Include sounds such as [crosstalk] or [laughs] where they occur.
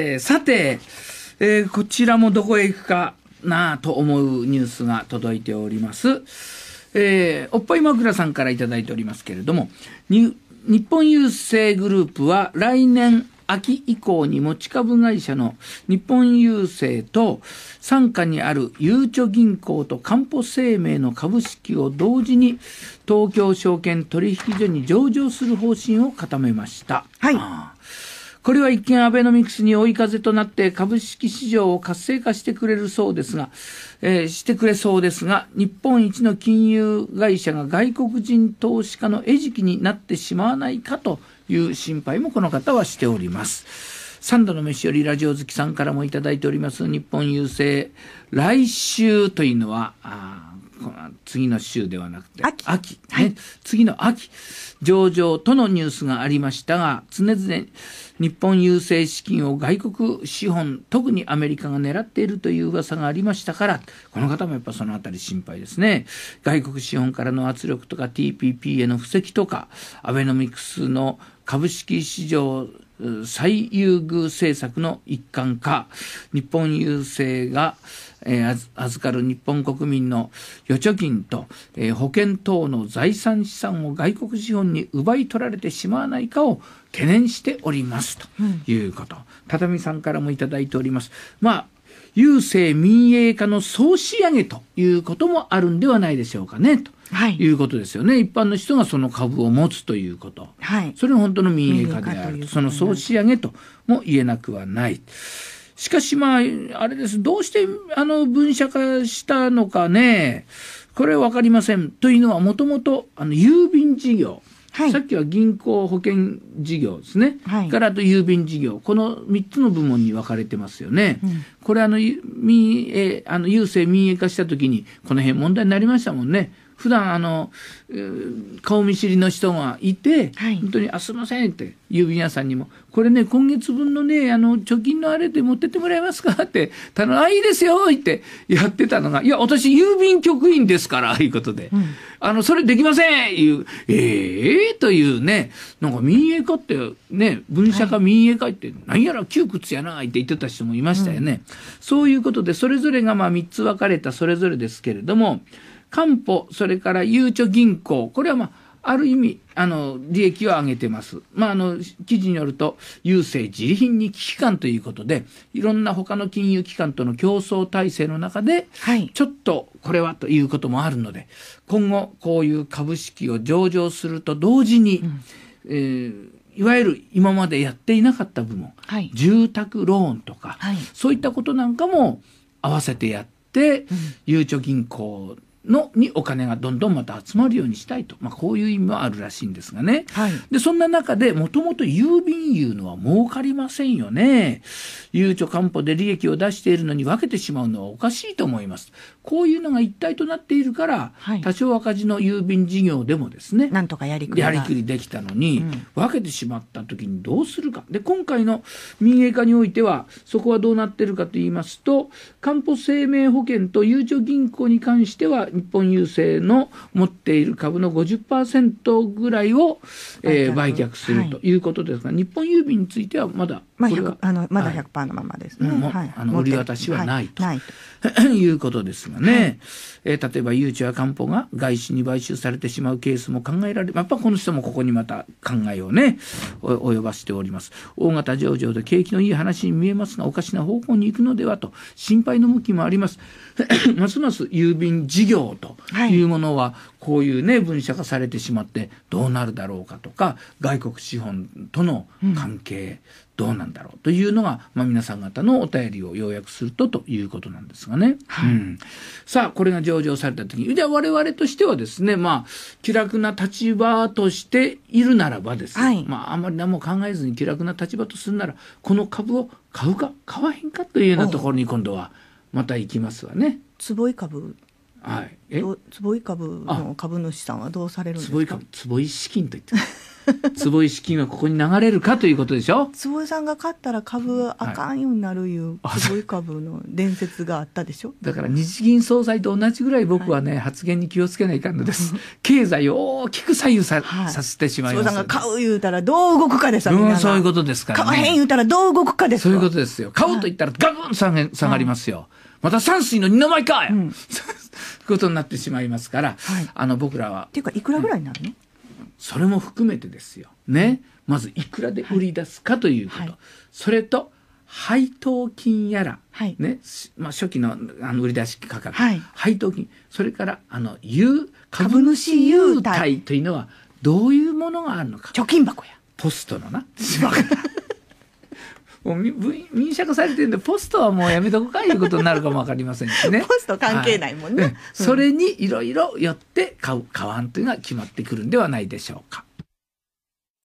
えー、さて、えー、こちらもどこへ行くかなあと思うニュースが届いております。えー、おっぱい枕さんから頂いておりますけれども、日本郵政グループは来年秋以降に持ち株会社の日本郵政と傘下にあるゆうちょ銀行とかんぽ生命の株式を同時に東京証券取引所に上場する方針を固めました。はい。これは一見アベノミクスに追い風となって株式市場を活性化してくれるそうですが、えー、してくれそうですが、日本一の金融会社が外国人投資家の餌食になってしまわないかという心配もこの方はしております。三度の飯よりラジオ好きさんからもいただいております日本郵政来週というのは次の週ではなくて秋、秋ね、はい、次の秋上場とのニュースがありましたが常々日本郵政資金を外国資本特にアメリカが狙っているという噂がありましたからこの方もやっぱそのあたり心配ですね外国資本からの圧力とか TPP への布石とかアベノミクスの株式市場最優遇政策の一環か、日本郵政が、えー、預かる日本国民の預貯金と、えー、保険等の財産資産を外国資本に奪い取られてしまわないかを懸念しておりますということ、うん、畳さんからもいただいております。まあ郵政民営化の総仕上げということもあるんではないでしょうかねと。はい、いうことですよね一般の人がその株を持つということ、はい、それが本当の民営化であるとその総仕上げとも言えなくはない。しかしまあ、あれです。どうしてあの分社化したのかね。これ分かりません。というのはもともとあの郵便事業、はい、さっきは銀行保険事業ですね、はい、からと郵便事業この3つの部門に分かれてますよね、うん、これあの民営あの郵政民営化したときにこの辺問題になりましたもんね普段あの顔見知りの人がいて、はい、本当に「あすいません」って郵便屋さんにも「これね今月分のねあの貯金のあれで持ってってもらえますか?」って「頼あいいですよ」ってやってたのが「いや私郵便局員ですから」いうことで「うん、あのそれできません」いう「ええー、というねなんか民営化ってね分社化民営化って何やら窮屈やなって言ってた人もいましたよね。うん、そういうことでそれぞれがまあ3つ分かれたそれぞれですけれども。官保、それからゆうちょ銀行、これはまあ、ある意味、あの、利益を上げてます。まあ、あの、記事によると、郵政自利品に危機感ということで、いろんな他の金融機関との競争体制の中で、はい、ちょっとこれはということもあるので、今後、こういう株式を上場すると同時に、うん、えー、いわゆる今までやっていなかった部門、はい、住宅ローンとか、はい、そういったことなんかも合わせてやって、うん、ゆうちょ銀行のにお金がどんどんまた集まるようにしたいと、まあ、こういう意味もあるらしいんですがね、はい、でそんな中でもともと郵便いうのは儲かりませんよねゆうちょかんぽで利益を出しているのに分けてしまうのはおかしいと思いますこういうのが一体となっているから、はい、多少赤字の郵便事業でもですねなんとかやりくりやりくりできたのに、うん、分けてしまった時にどうするかで今回の民営化においてはそこはどうなってるかと言いますとかんぽ生命保険とゆうちょ銀行に関しては日本郵政の持っている株の50%ぐらいを、えー、売却するということですが、はい、日本郵便についてはまだこまあ、あのまだ100%のままですね。はい、あの売り渡しはないと,、い、ということですがね、はい、えー、例えば誘致や官報が外資に買収されてしまうケースも考えられやっぱこの人もここにまた考えをね及ばしております。大型上場で景気のいい話に見えますがおかしな方向に行くのではと心配の向きもあります。[coughs] ますます郵便事業というものは、こういうね分社化されてしまってどうなるだろうかとか外国資本との関係、どうなんだろうというのが、まあ、皆さん方のお便りを要約するとということなんですがね、はいうん、さあこれが上場された時にじゃあ我々としてはですねまあ気楽な立場としているならばですね、はい、まああんまり何も考えずに気楽な立場とするならこの株を買うか買わへんかというようなところに今度はまた行きますわね。坪井株はい、え坪井株の株主さんはどうされるんですか坪井資金と言って坪井 [laughs] 資金はここに流れるかということでしょ坪井さんが勝ったら株あかんようになるいう、坪井株の伝説があったでしょだから日銀総裁と同じぐらい僕はね、はい、発言に気をつけないかんのです、経済を大きく左右さ,、させてしまいます坪井さんが買う言うたらどう動くかですうんそういうことですから、ね、買わへん言うたらどう動くかですそういうことですよ買うと言ったらガブン下下がりますよ、また三水の二の舞か、うん [laughs] ことになってしまいますから、はい、あの僕らは。っていうかいくらぐらいになるの、うん、それも含めてですよ。ね。まずいくらで売り出すかということ。はい、それと配当金やら、はい、ねまあ、初期のあの売り出し価格、はい、配当金それからあの有株主優待というのはどういうものがあるのか貯金箱やポストのな。もう民釈されてるんでポストはもうやめとこかいうことになるかも分かりませんしねポスト関係ないもんね、はいうん、それにいろいろ寄って買う買わんというのは決まってくるんではないでしょうか。